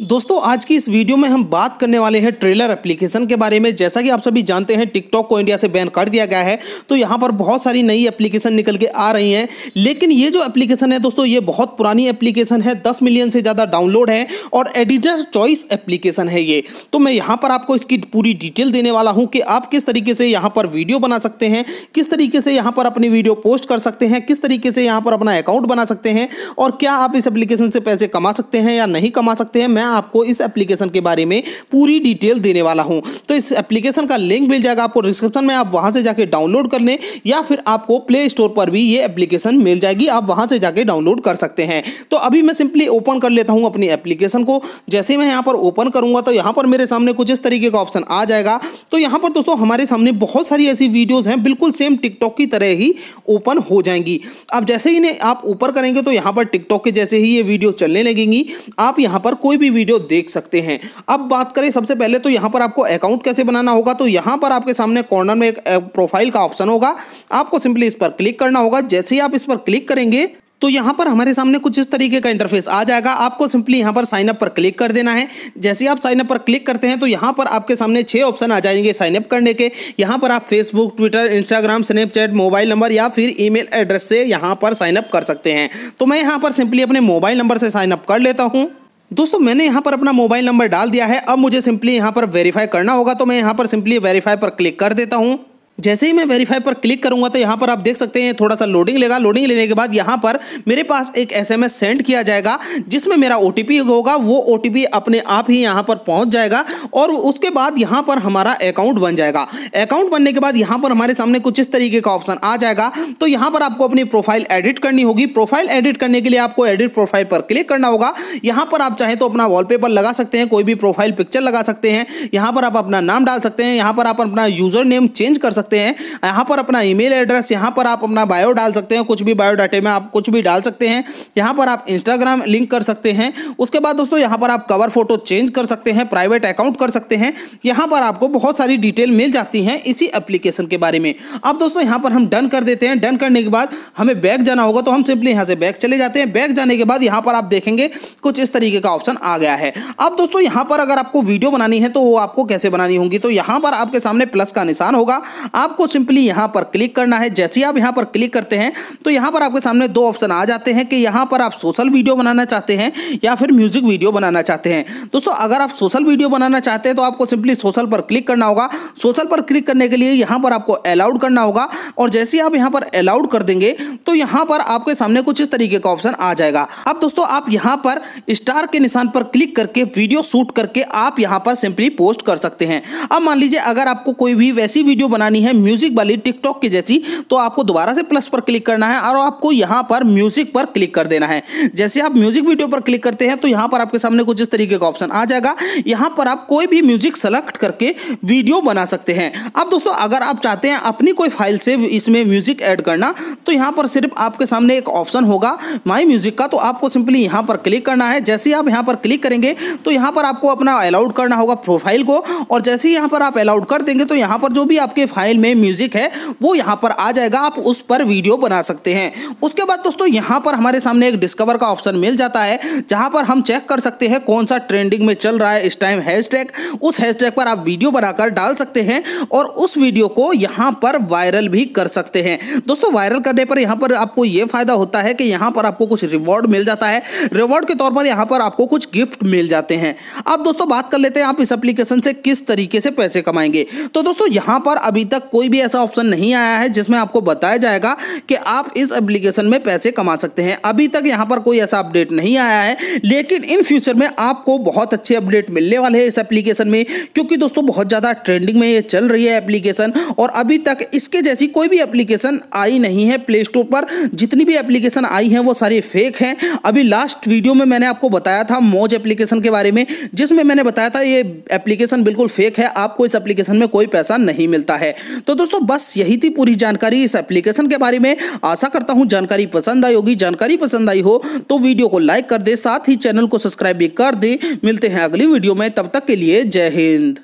दोस्तों आज की इस वीडियो में हम बात करने वाले हैं ट्रेलर एप्लीकेशन के बारे में जैसा कि आप सभी जानते हैं टिकटॉक को इंडिया से बैन कर दिया गया है तो यहाँ पर बहुत सारी नई एप्लीकेशन निकल के आ रही हैं लेकिन ये जो एप्लीकेशन है दोस्तों ये बहुत पुरानी एप्लीकेशन है 10 मिलियन से ज़्यादा डाउनलोड है और एडिटर चॉइस एप्लीकेशन है ये तो मैं यहाँ पर आपको इसकी पूरी डिटेल देने वाला हूँ कि आप किस तरीके से यहाँ पर वीडियो बना सकते हैं किस तरीके से यहाँ पर अपनी वीडियो पोस्ट कर सकते हैं किस तरीके से यहाँ पर अपना अकाउंट बना सकते हैं और क्या आप इस एप्लीकेशन से पैसे कमा सकते हैं या नहीं कमा सकते हैं मैं मैं आपको इस एप्लीकेशन के बारे में पूरी डिटेल देने वाला हूँ तो इस एप्लीकेशन का लिंक मिल जाएगा आपको डिस्क्रिप्शन में आप वहाँ से जाके डाउनलोड कर लें या फिर आपको प्ले स्टोर पर भी ये एप्लीकेशन मिल जाएगी आप वहाँ से जाके डाउनलोड कर सकते हैं तो अभी मैं सिंपली ओपन कर लेता हूँ अपनी एप्लीकेशन को जैसे मैं यहाँ पर ओपन करूँगा तो यहाँ पर मेरे सामने कुछ इस तरीके का ऑप्शन आ जाएगा तो यहाँ पर दोस्तों हमारे सामने बहुत सारी ऐसी वीडियोज़ हैं बिल्कुल सेम टिकटॉक की तरह ही ओपन हो जाएंगी अब जैसे ही इन्हें आप ऊपर करेंगे तो यहाँ पर टिकटॉक के जैसे ही ये वीडियो चलने लगेंगी आप यहाँ पर कोई भी वीडियो देख सकते हैं अब बात करें सबसे पहले तो यहाँ पर आपको अकाउंट कैसे बनाना होगा तो यहाँ पर आपके सामने कॉर्नर में एक प्रोफाइल का ऑप्शन होगा आपको सिंपली इस पर क्लिक करना होगा जैसे ही आप इस पर क्लिक करेंगे तो यहाँ पर हमारे सामने कुछ इस तरीके का इंटरफेस आ जाएगा आपको सिंपली यहाँ पर साइन अप पर क्लिक कर देना है जैसे ही आप साइन अप पर क्लिक करते हैं तो यहाँ पर आपके सामने छः ऑप्शन आ जाएंगे साइन अप करने के यहाँ पर आप Facebook Twitter Instagram Snapchat mobile number या फिर ईमेल एड्रेस से यहाँ पर साइनअप कर सकते हैं तो मैं यहाँ पर सिंपली अपने मोबाइल नंबर से साइनअप कर लेता हूँ दोस्तों मैंने यहाँ पर अपना मोबाइल नंबर डाल दिया है अब मुझे सिंपली यहाँ पर वेरीफाई करना होगा तो मैं यहाँ पर सिंपली वेरीफाई पर क्लिक कर देता हूँ जैसे ही मैं वेरीफाई पर क्लिक करूंगा तो यहाँ पर आप देख सकते हैं थोड़ा सा लोडिंग लेगा लोडिंग लेने के बाद यहाँ पर मेरे पास एक एसएमएस सेंड किया जाएगा जिसमें मेरा ओ होगा वो ओ अपने आप ही यहाँ पर पहुँच जाएगा और उसके बाद यहाँ पर हमारा अकाउंट बन जाएगा अकाउंट बनने के बाद यहाँ पर हमारे सामने कुछ इस तरीके का ऑप्शन आ जाएगा तो यहाँ पर आपको अपनी प्रोफाइल एडिट करनी होगी प्रोफाइल एडिट करने के लिए आपको एडिट प्रोफाइल पर क्लिक करना होगा यहाँ पर आप चाहें तो अपना वॉलपेपर लगा सकते हैं कोई भी प्रोफाइल पिक्चर लगा सकते हैं यहाँ पर आप अपना नाम डाल सकते हैं यहाँ पर आप अपना यूजर नेम चेंज कर सकते सकते हैं यहाँ पर अपना ईमेल एड्रेस यहाँ पर आप अपना बायो डाल सकते हैं कुछ भी बायोडाटे में आप कुछ भी डाल सकते हैं यहाँ पर आप इंस्टाग्राम लिंक कर सकते हैं उसके बाद दोस्तों यहाँ पर आप कवर फोटो चेंज कर सकते हैं प्राइवेट अकाउंट कर सकते हैं यहाँ पर आपको बहुत सारी डिटेल मिल जाती हैं इसी एप्लीकेशन के बारे में अब दोस्तों यहाँ पर हम डन कर देते हैं डन करने के बाद हमें बैग जाना होगा तो हम सिंपली यहाँ से बैग चले जाते हैं बैग जाने के बाद यहाँ पर आप देखेंगे कुछ इस तरीके का ऑप्शन आ गया है अब दोस्तों यहाँ पर अगर आपको वीडियो बनानी है तो वो आपको कैसे बनानी होगी तो यहाँ पर आपके सामने प्लस का निशान होगा आपको सिंपली यहाँ पर क्लिक करना है जैसे आप यहाँ पर क्लिक करते हैं तो यहाँ पर आपके सामने दो ऑप्शन आ जाते हैं कि यहाँ पर आप सोशल वीडियो बनाना चाहते हैं या फिर म्यूजिक वीडियो बनाना चाहते हैं दोस्तों अगर आप सोशल वीडियो बनाना चाहते हैं तो आपको सिंपली सोशल पर क्लिक करना होगा सोशल पर क्लिक करने के लिए यहाँ पर आपको अलाउड करना होगा और जैसे ही आप यहाँ पर अलाउड कर देंगे तो यहाँ पर आपके सामने कुछ इस तरीके का ऑप्शन आ जाएगा अब दोस्तों आप यहाँ पर स्टार के निशान पर क्लिक करके वीडियो शूट करके आप यहाँ पर सिंपली पोस्ट कर सकते हैं अब मान लीजिए अगर आपको कोई भी वैसी वीडियो बनानी है है म्यूजिक वाली टिकटॉक की जैसी तो आपको दोबारा से प्लस पर क्लिक करना है और आपको यहाँ पर म्यूजिक पर क्लिक कर देना है जैसे आप म्यूजिक वीडियो पर क्लिक करते हैं तो यहाँ पर आपके सामने कुछ इस तरीके का ऑप्शन आ जाएगा यहाँ पर आप कोई भी म्यूजिक सेलेक्ट करके वीडियो बना सकते हैं अब दोस्तों अगर आप चाहते हैं अपनी कोई फाइल से इसमें म्यूजिक ऐड करना तो यहाँ पर सिर्फ आपके सामने एक ऑप्शन होगा माई म्यूजिक का तो आपको सिंपली यहाँ पर क्लिक करना है जैसे ही आप यहाँ पर क्लिक करेंगे तो यहाँ पर आपको अपना अलाउड करना होगा प्रोफाइल को और जैसे ही यहाँ पर आप अलाउड कर देंगे तो यहाँ पर जो भी आपके फाइल फाइल में म्यूजिक है वो यहाँ पर आ जाएगा आप उस पर वीडियो बना सकते हैं उसके बाद दोस्तों यहाँ पर हमारे सामने एक डिस्कवर का ऑप्शन मिल जाता है जहाँ पर हम चेक कर सकते हैं कौन सा ट्रेंडिंग में चल रहा है इस टाइम हैशटैग उस हैशटैग पर आप वीडियो बनाकर डाल सकते हैं और उस वीडियो को यहाँ पर वायरल भी कर सकते हैं दोस्तों वायरल करने पर यहाँ पर आपको ये फायदा होता है कि यहाँ पर आपको कुछ रिवॉर्ड मिल जाता है रिवॉर्ड के तौर पर यहाँ पर आपको कुछ गिफ्ट मिल जाते हैं अब दोस्तों बात कर लेते हैं आप इस एप्लीकेशन से किस तरीके से पैसे कमाएंगे तो दोस्तों यहाँ पर अभी तक कोई भी ऐसा ऑप्शन नहीं आया है जिसमें आपको बताया जाएगा कि आप इस एप्लीकेशन में पैसे कमा सकते हैं अभी तक यहाँ पर कोई ऐसा अपडेट नहीं आया है लेकिन इन फ्यूचर में आपको बहुत अच्छे अपडेट मिलने वाले हैं इस एप्लीकेशन में क्योंकि दोस्तों बहुत ज़्यादा ट्रेंडिंग में ये चल रही है एप्लीकेशन और अभी तक इसके जैसी कोई भी एप्लीकेशन आई नहीं है प्ले स्टोर पर जितनी भी एप्लीकेशन आई है वो सारी फेक हैं अभी लास्ट वीडियो में मैंने आपको बताया था मौज एप्लीकेशन के बारे में जिसमें मैंने बताया था ये एप्लीकेशन बिल्कुल फेक है आपको इस एप्लीकेशन में कोई पैसा नहीं मिलता है तो दोस्तों बस यही थी पूरी जानकारी इस एप्लीकेशन के बारे में आशा करता हूँ जानकारी पसंद आई होगी जानकारी पसंद आई हो तो वीडियो को लाइक कर दे साथ ही चैनल को सब्सक्राइब भी कर दे मिलते हैं अगली वीडियो में तब तक के लिए जय हिंद